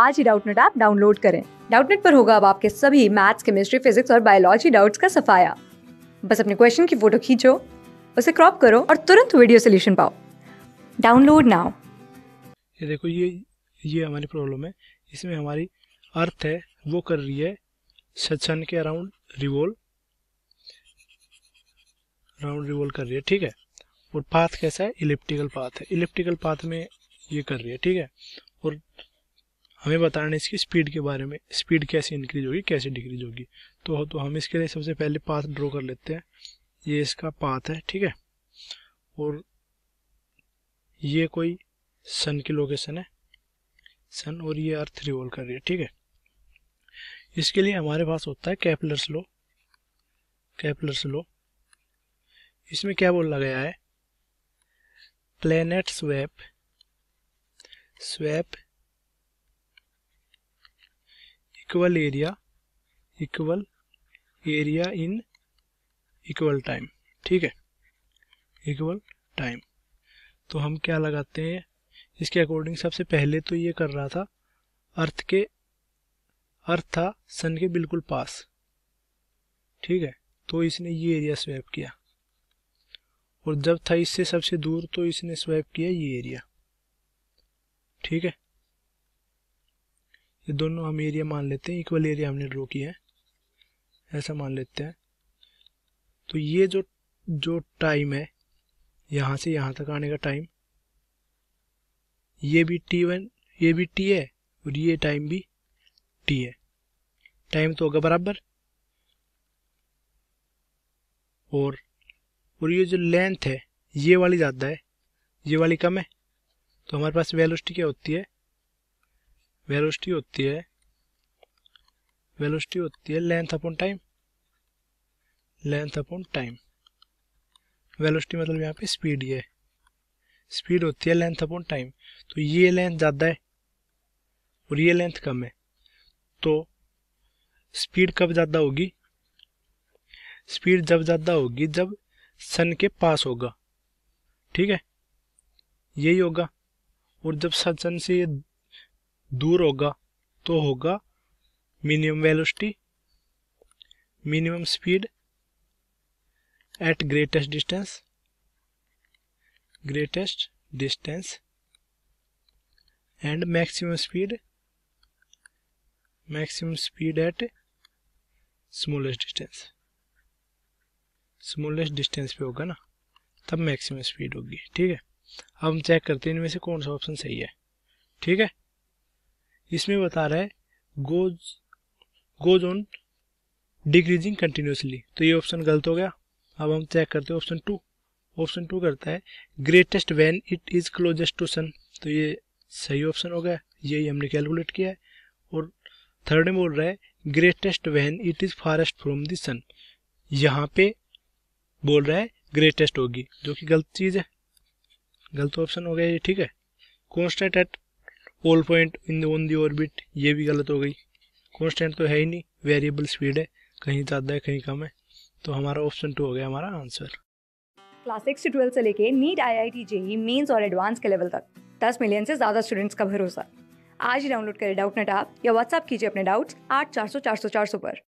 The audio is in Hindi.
आज ही डाउटनेट ऐप डाउनलोड करें डाउटनेट पर होगा अब आपके सभी मैथ्स केमिस्ट्री फिजिक्स और बायोलॉजी डाउट्स का सफाया बस अपने क्वेश्चन की फोटो खींचो उसे क्रॉप करो और तुरंत वीडियो सोल्यूशन पाओ डाउनलोड नाउ ये देखो ये ये हमारी प्रॉब्लम है इसमें हमारी अर्थ है वो कर रही है सचन के अराउंड रिवोल्व राउंड रिवोल्व कर रही है ठीक है और पाथ कैसा है इलिप्टिकल पाथ है इलिप्टिकल पाथ में ये कर रही है ठीक है और हमें बताना है इसकी स्पीड के बारे में स्पीड कैसे इंक्रीज होगी कैसे डिक्रीज होगी तो तो हम इसके लिए सबसे पहले पाथ ड्रॉ कर लेते हैं ये इसका पाथ है ठीक है और ये कोई सन की लोकेशन है सन और ये अर्थ रिवॉल्व कर रही है ठीक है इसके लिए हमारे पास होता है कैपलर लो कैपलर लो इसमें क्या बोला गया है planet sweeps sweeps equal area equal area in equal time ठीक है equal time तो हम क्या लगाते हैं इसके अकॉर्डिंग सबसे पहले तो ये कर रहा था अर्थ के अर्थ था सन के बिल्कुल पास ठीक है तो इसने ये एरिया स्वैप किया और जब था इससे सबसे दूर तो इसने स्वैप किया ये एरिया ठीक है ये दोनों हम एरिया मान लेते हैं इक्वल एरिया हमने ड्रॉ किया है ऐसा मान लेते हैं तो ये जो जो टाइम है यहाँ से यहाँ तक आने का टाइम ये भी टी वन ये भी टी है और ये टाइम भी टी है टाइम तो होगा बराबर और और ये जो लेंथ है ये वाली ज़्यादा है ये वाली कम है तो हमारे पास वेलोसिटी क्या होती है वेलोसिटी होती है वेलोसिटी होती है length upon time length upon time velocity मतलब यहाँ पे स्पीड ही है स्पीड होती है लेंथ अपॉन टाइम तो ये लेंथ ज़्यादा है और ये लेंथ कम है तो स्पीड कब ज़्यादा होगी स्पीड जब ज़्यादा होगी जब सन के पास होगा ठीक है यही होगा और जब सन से दूर होगा तो होगा minimum velocity minimum speed at greatest distance greatest distance and maximum speed maximum speed at smallest distance smallest distance पे होगा ना तब मैक्सिमम स्पीड होगी ठीक है अब हम चेक करते हैं इनमें से कौन सा ऑप्शन सही है ठीक है इसमें बता रहा है goes goes on decreasing continuously तो ये ऑप्शन गलत हो गया अब हम चेक करते हैं ऑप्शन टू ऑप्शन टू करता है greatest when it is closest to sun तो ये सही ऑप्शन हो गया यही हमने कैलकुलेट किया है और थर्ड में बोल रहा है greatest when it is farthest from the sun यहाँ पे बोल रहा है ग्रेटेस्ट होगी जो कि गलत चीज़ है गलत ऑप्शन हो गया ये ठीक है constant at all point in on the orbit ये भी गलत हो गई कॉन्स्टेंट तो है ही नहीं वेरिएबल स्पीड है कहीं ज़्यादा है कहीं कम है तो हमारा ऑप्शन टू हो गया हमारा आंसर क्लास सिक्स से ट्वेल्थ से लेके NEET I I T JEE mains और एडवांस के लेवल तक दस मिलियन से ज़्यादा स्टूडेंट्स का भरोसा आज ही डाउनलोड करें डाउट नेट आप या व्हाट्सअप कीजिए अपने डाउट्स आठ चार सौ चार सौ चार सौ पर